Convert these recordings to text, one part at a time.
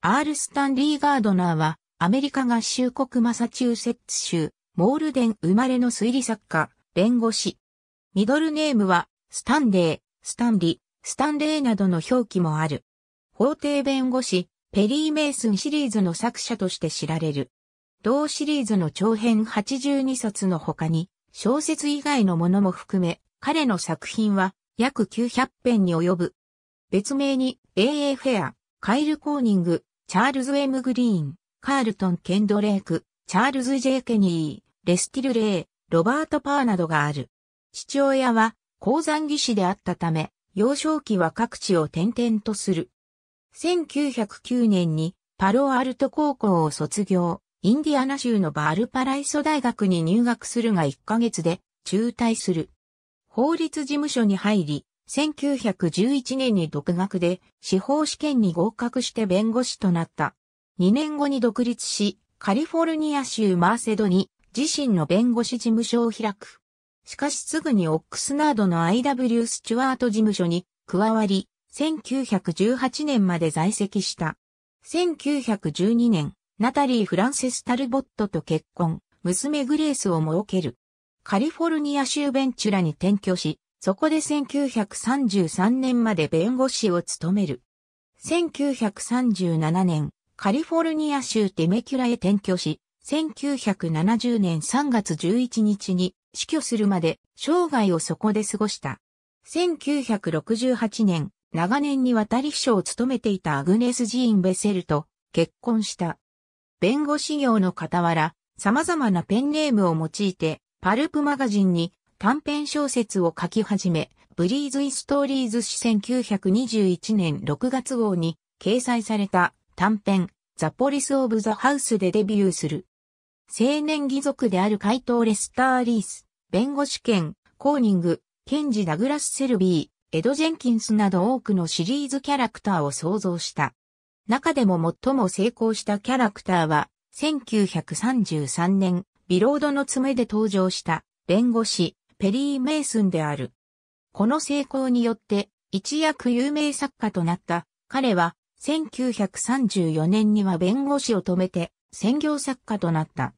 アール・スタンリー・ガードナーは、アメリカ合衆国マサチューセッツ州、モールデン生まれの推理作家、弁護士。ミドルネームは、スタンデー、スタンリ、スタンレーなどの表記もある。法廷弁護士、ペリー・メイスンシリーズの作者として知られる。同シリーズの長編82冊の他に、小説以外のものも含め、彼の作品は約900編に及ぶ。別名に、A.A. フェア、カイル・コーニング、チャールズ・ M・ グリーン、カールトン・ケンドレーク、チャールズ・ J・ ケニー、レスティル・レイ、ロバート・パーなどがある。父親は鉱山技師であったため、幼少期は各地を転々とする。1909年にパロアルト高校を卒業、インディアナ州のバールパライソ大学に入学するが1ヶ月で中退する。法律事務所に入り、1911年に独学で司法試験に合格して弁護士となった。2年後に独立し、カリフォルニア州マーセドに自身の弁護士事務所を開く。しかしすぐにオックスナードの IW スチュワート事務所に加わり、1918年まで在籍した。1912年、ナタリー・フランセス・タルボットと結婚、娘グレースを設ける。カリフォルニア州ベンチュラに転居し、そこで1933年まで弁護士を務める。1937年、カリフォルニア州テメキュラへ転居し、1970年3月11日に死去するまで生涯をそこで過ごした。1968年、長年にわたり秘書を務めていたアグネス・ジーン・ベセルと結婚した。弁護士業の傍ら、様々なペンネームを用いて、パルプマガジンに短編小説を書き始め、ブリーズ・イ・ストーリーズ誌1921年6月号に掲載された短編、ザ・ポリス・オブ・ザ・ハウスでデビューする。青年義族である怪盗レスター・リース、弁護士兼、コーニング、ケンジ・ダグラス・セルビー、エド・ジェンキンスなど多くのシリーズキャラクターを創造した。中でも最も成功したキャラクターは、1933年、ビロードの爪で登場した、弁護士、ペリー・メイスンである。この成功によって一躍有名作家となった彼は1934年には弁護士を止めて専業作家となった。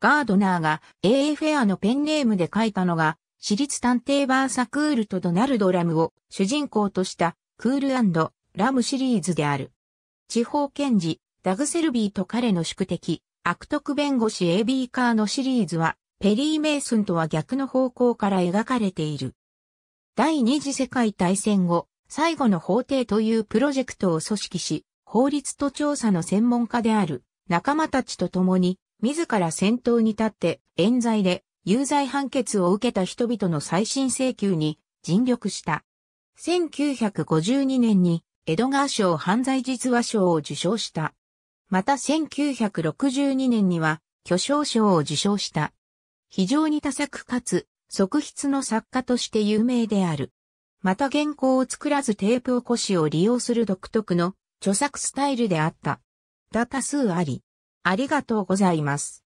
ガードナーが AA フェアのペンネームで書いたのが私立探偵バーサクールとドナルド・ラムを主人公としたクールラムシリーズである。地方検事、ダグセルビーと彼の宿敵、悪徳弁護士 AB カーのシリーズはペリー・メイソンとは逆の方向から描かれている。第二次世界大戦後、最後の法廷というプロジェクトを組織し、法律と調査の専門家である仲間たちと共に、自ら先頭に立って、冤罪で有罪判決を受けた人々の再審請求に尽力した。1952年にエドガー賞犯罪実話賞を受賞した。また1962年には巨匠賞を受賞した。非常に多作かつ、側筆の作家として有名である。また原稿を作らずテープ起こしを利用する独特の著作スタイルであった。だ多数あり。ありがとうございます。